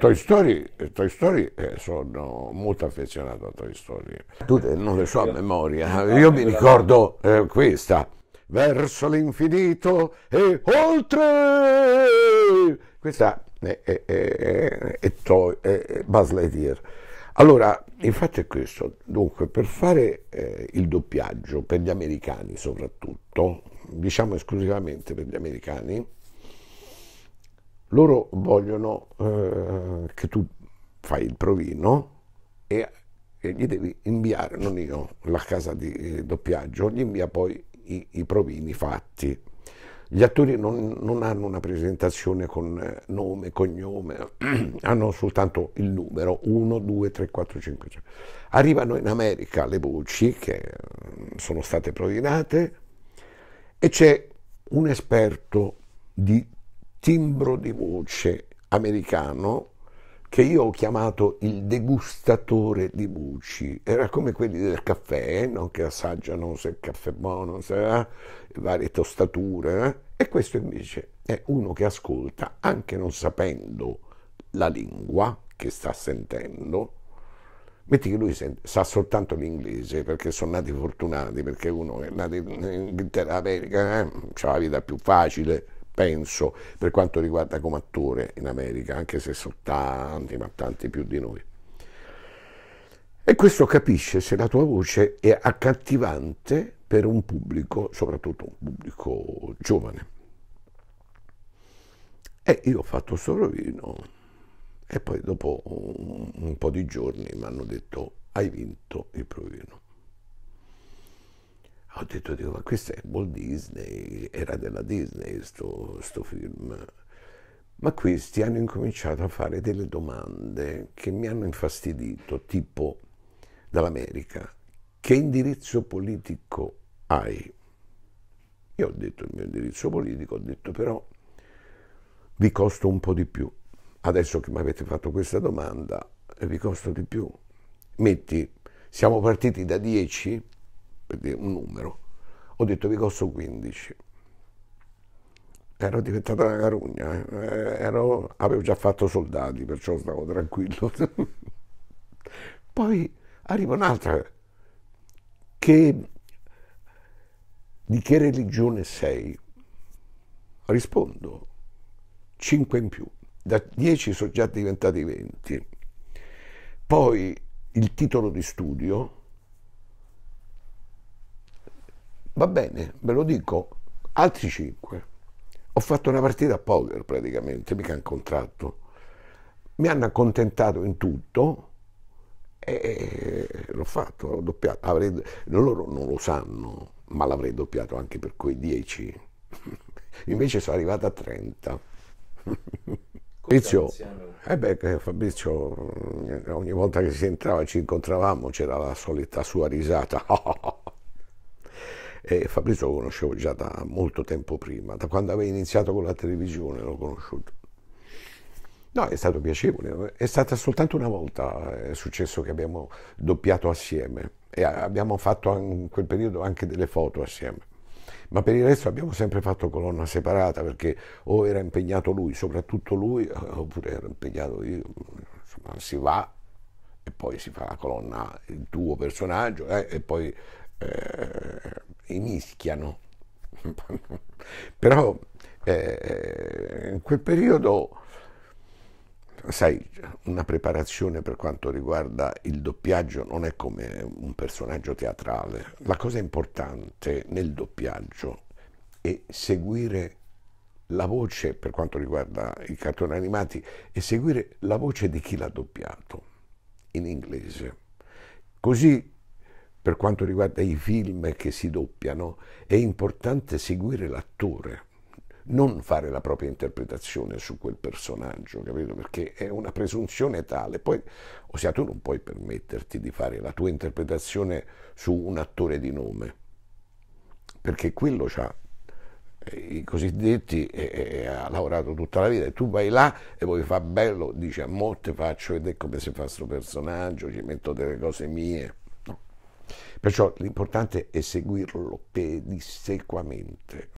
Toy Story, Toy Story eh, sono molto affezionato a Toy Story. Tu eh, non le so a memoria, eh, io mi ricordo eh, questa. Verso l'infinito e oltre! Questa è, è, è, è Toy, è Buzz Lightyear. Allora, il fatto è questo, dunque per fare eh, il doppiaggio, per gli americani soprattutto, diciamo esclusivamente per gli americani, loro vogliono eh, che tu fai il provino e, e, gli devi inviare, non io, la casa di eh, doppiaggio, gli invia poi i, i provini fatti. Gli attori non, non, hanno una presentazione con eh, nome, cognome, hanno soltanto il numero 1, 2, 3, 4, 5, 6. Arrivano in America le voci che mm, sono state provinate e c'è un esperto di timbro di voce americano che io ho chiamato il degustatore di buci. Era come quelli del caffè, no? che assaggiano se il caffè è buono, se eh? varie tostature. Eh? E questo invece è uno che ascolta, anche non sapendo la lingua che sta sentendo. Metti che lui sa soltanto l'inglese perché sono nati fortunati, perché uno è nato in Inghilterra, America, eh? ha la vita più facile penso, per quanto riguarda come attore in America, anche se sono tanti, ma tanti più di noi. E questo capisce se la tua voce è accattivante per un pubblico, soprattutto un pubblico giovane. E io ho fatto questo provino e poi dopo un, un po' di giorni mi hanno detto hai vinto il provino. Ho detto, dico, ma questo è Walt Disney, era della Disney questo film. Ma questi hanno incominciato a fare delle domande che mi hanno infastidito, tipo dall'America, che indirizzo politico hai? Io ho detto il mio indirizzo politico, ho detto però vi costo un po' di più. Adesso che mi avete fatto questa domanda, vi costo di più. Metti, siamo partiti da 10 un numero. Ho detto vi costo 15. Ero diventata una carugna, eh. eh. Ero, avevo già fatto soldati, perciò stavo tranquillo. Poi arriva un'altra che di che religione sei? Rispondo 5 in più, da 10 sono già diventati 20. Poi il titolo di studio Va bene, ve lo dico, altri 5. Ho fatto una partita a poker praticamente, mica un contratto. Mi hanno accontentato in tutto e l'ho fatto, l'ho doppiato. Avrei, loro non lo sanno, ma l'avrei doppiato anche per quei 10. Invece sono arrivato a 30. Eh eh, Fabrizio, eh beh, Fabrizio, ogni volta che si entrava ci incontravamo c'era la solita sua risata. E Fabrizio lo conoscevo già da molto tempo prima, da quando avevo iniziato con la televisione l'ho conosciuto. No, è stato piacevole, è stata soltanto una volta eh, è successo che abbiamo doppiato assieme e abbiamo fatto in quel periodo anche delle foto assieme ma per il resto abbiamo sempre fatto colonna separata perché o era impegnato lui, soprattutto lui, oppure ero impegnato io, insomma si va e poi si fa la colonna, il tuo personaggio eh, e poi eh, mischiano. Però eh, in quel periodo, sai, una preparazione per quanto riguarda il doppiaggio non è come un personaggio teatrale. La cosa importante nel doppiaggio è seguire la voce, per quanto riguarda i cartoni animati, è seguire la voce di chi l'ha doppiato in inglese. Così per quanto riguarda i film che si doppiano, è importante seguire l'attore, non fare la propria interpretazione su quel personaggio, capito? Perché è una presunzione tale. Poi, ossia, tu non puoi permetterti di fare la tua interpretazione su un attore di nome, perché quello ha eh, i cosiddetti e, eh, e, eh, ha lavorato tutta la vita e tu vai là e vuoi fare bello, dici a molte faccio ed è come se fa questo personaggio, ci metto delle cose mie Perciò l'importante è seguirlo pedissequamente.